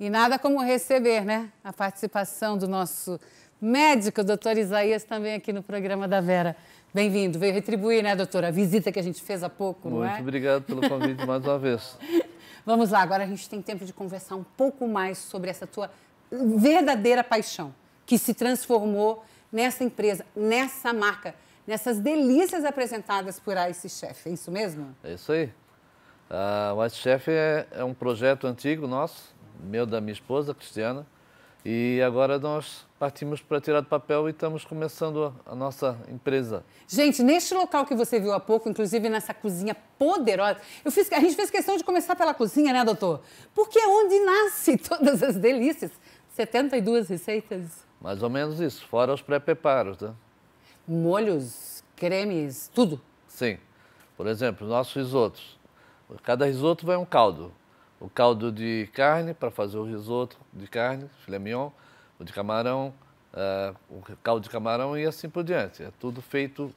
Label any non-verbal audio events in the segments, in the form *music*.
E nada como receber, né? A participação do nosso médico, doutor Isaías, também aqui no programa da Vera. Bem-vindo. Veio retribuir, né, doutora, a visita que a gente fez há pouco, Muito não é? Muito obrigado pelo convite mais uma vez. *laughs* Vamos lá, agora a gente tem tempo de conversar um pouco mais sobre essa tua verdadeira paixão, que se transformou nessa empresa, nessa marca, nessas delícias apresentadas por esse chef. É isso mesmo? É isso aí. Ah, o uh, Chef é, é um projeto antigo nosso, meu da minha esposa, Cristiana, e agora nós partimos para tirar do papel e estamos começando a nossa empresa. Gente, neste local que você viu há pouco, inclusive nessa cozinha poderosa, eu fiz, a gente fez questão de começar pela cozinha, né, doutor? Porque é onde nasce *laughs* todas as delícias. 72 receitas? Mais ou menos isso, fora os pré-preparos, né? Molhos, cremes, tudo? Sim. Por exemplo, nossos risotos. Cada risoto vai um caldo o caldo de carne para fazer o risoto de carne, filé mignon, o de camarão, uh, o caldo de camarão e assim por diante. É tudo feito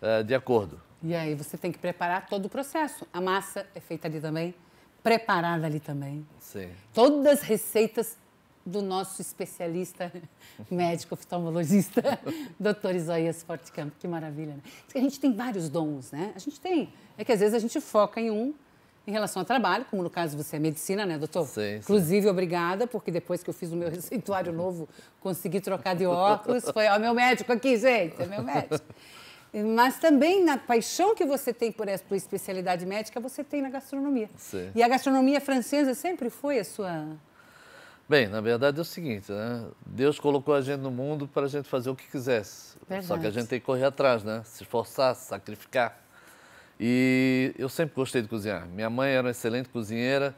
uh, de acordo. E aí você tem que preparar todo o processo. A massa é feita ali também, preparada ali também. Sim. Todas as receitas do nosso especialista *laughs* médico oftalmologista, *laughs* doutor Isaías Fortecampo. Que maravilha, né? A gente tem vários dons, né? A gente tem. É que às vezes a gente foca em um em relação ao trabalho, como no caso você é medicina, né, doutor? Sim, Inclusive, sim. obrigada, porque depois que eu fiz o meu *laughs* receituário novo, consegui trocar de óculos. Foi, ó, meu médico aqui, gente, é meu médico. Mas também na paixão que você tem por essa por especialidade médica, você tem na gastronomia. Sim. E a gastronomia francesa sempre foi a sua. Bem, na verdade é o seguinte, né? Deus colocou a gente no mundo para a gente fazer o que quisesse. Verdade. Só que a gente tem que correr atrás, né? Se esforçar, sacrificar. E eu sempre gostei de cozinhar. Minha mãe era uma excelente cozinheira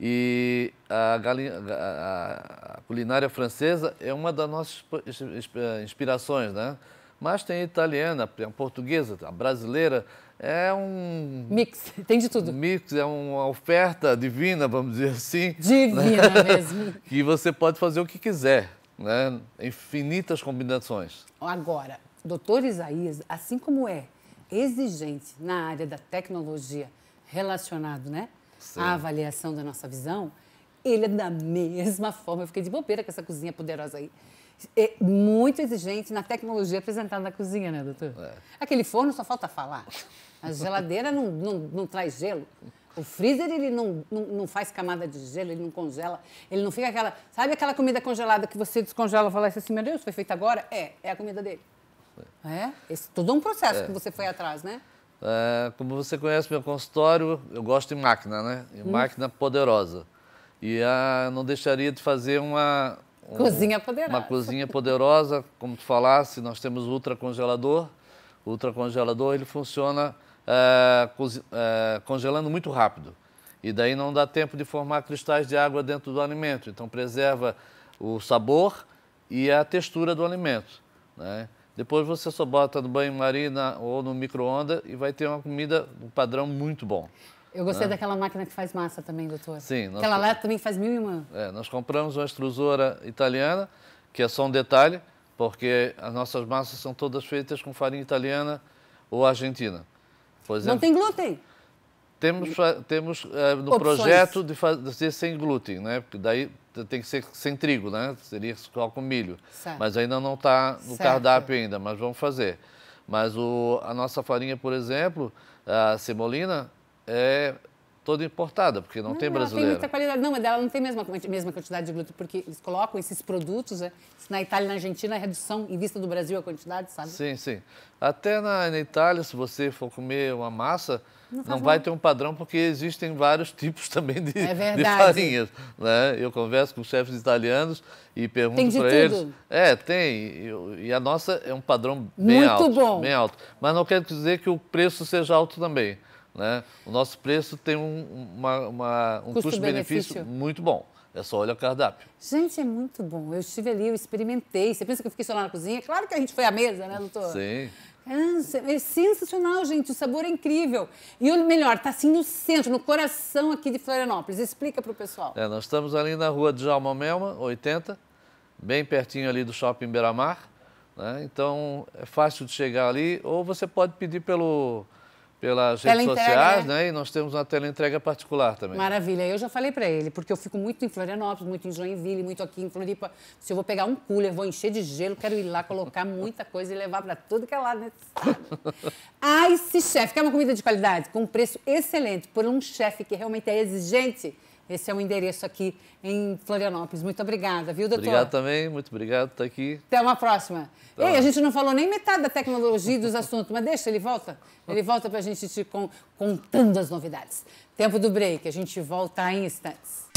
e a, galinha, a, a culinária francesa é uma das nossas eh, inspirações, né? Mas tem a italiana, a portuguesa, a brasileira. É um. Mix, *laughs* tem de tudo. Mix, é uma oferta divina, vamos dizer assim. Né? Divina né? *laughs* mesmo. que você pode fazer o que quiser, né? Infinitas combinações. Agora, doutor Isaías, assim como é exigente na área da tecnologia relacionado né, à avaliação da nossa visão, ele é da mesma *laughs* forma. Eu fiquei de bobeira com essa cozinha poderosa aí. É muito exigente na tecnologia apresentada na cozinha, né, doutor? É. Aquele forno só falta falar. A geladeira não, não, não traz gelo. O freezer, ele não, não, não, faz camada de gelo, ele não congela, ele não fica aquela... Sabe aquela comida congelada que você descongela e fala assim, meu Deus, foi feita agora? É, é a comida dele. É? Esse, todo um processo é. que você foi atrás, né? É, como você conhece meu consultório, eu gosto de máquina, né? De hum. Máquina poderosa. E a, ah, não deixaria de fazer uma... Um, cozinha poderosa. Uma cozinha poderosa, como tu falasse, nós temos o ultracongelador. O ultracongelador, ele funciona é, é, congelando muito rápido. E daí não dá tempo de formar cristais de água dentro do alimento. Então preserva o sabor e a textura do alimento, né? Depois você só bota no banho-maria ou no micro-ondas e vai ter uma comida, um padrão muito bom. Eu gostei né? daquela máquina que faz massa também, doutor. Sim. Nós Aquela lá também faz mil e uma. É, nós compramos uma extrusora italiana, que é só um detalhe, porque as nossas massas são todas feitas com farinha italiana ou argentina. Exemplo, Não tem glúten? Temos, temos uh, no Opções. projeto de fazer sem glúten, né? Porque daí tem que ser sem trigo, né? Seria só com milho. Certo. Mas ainda não está no certo. cardápio ainda, mas vamos fazer. Mas o, a nossa farinha, por exemplo, a semolina, é toda importada, porque não, não tem brasileira. Tem muita qualidade. Não, mas ela não tem a mesma, mesma quantidade de glúten, porque eles colocam esses produtos, né? na Itália e na Argentina, a redução em vista do Brasil a quantidade, sabe? Sim, sim. Até na, na Itália, se você for comer uma massa, não, não vai ter um padrão, porque existem vários *laughs* tipos também de, é de farinhas. Né? Eu converso com chefes italianos e pergunto para eles. É, tem. E a nossa é um padrão bem Muito alto. Muito bom. Bem alto. Mas não quer dizer que o preço seja alto também. Né? O nosso preço tem um, uma, uma, um custo-benefício muito bom. É só olhar o cardápio. Gente, é muito bom. Eu estive ali, eu experimentei. Você pensa que eu fiquei só lá na cozinha? Claro que a gente foi à mesa, né, doutor? Sim. É, sensacional, gente. O sabor é incrível. E o melhor, está assim no centro, no coração aqui de Florianópolis. Explica para o pessoal. É, nós estamos ali na rua Djalma Melma, 80, bem pertinho ali do Shopping Beira-Mar. Né? Então, é fácil de chegar ali. Ou você pode pedir pelo pelas redes sociais, é. né? E nós temos uma tela entrega particular também. Maravilha. Eu já falei para ele, porque eu fico muito em Florianópolis, muito em Joinville, muito aqui em Floripa. Se eu vou pegar um cooler, vou encher de gelo, quero ir lá colocar muita coisa e levar para tudo que é lá nesse Ai, ah, se chefe, quer uma comida de qualidade com um preço excelente por um chefe que realmente é exigente? Esse é o endereço aqui em Florianópolis. Muito obrigada, viu, doutor? Obrigado também, muito obrigado por estar aqui. Até uma próxima. Tá. Ei, a gente não falou nem metade da tecnologia e dos assuntos, mas deixa, ele volta. Ele volta para a gente te contando as novidades. Tempo do break, a gente volta em instantes.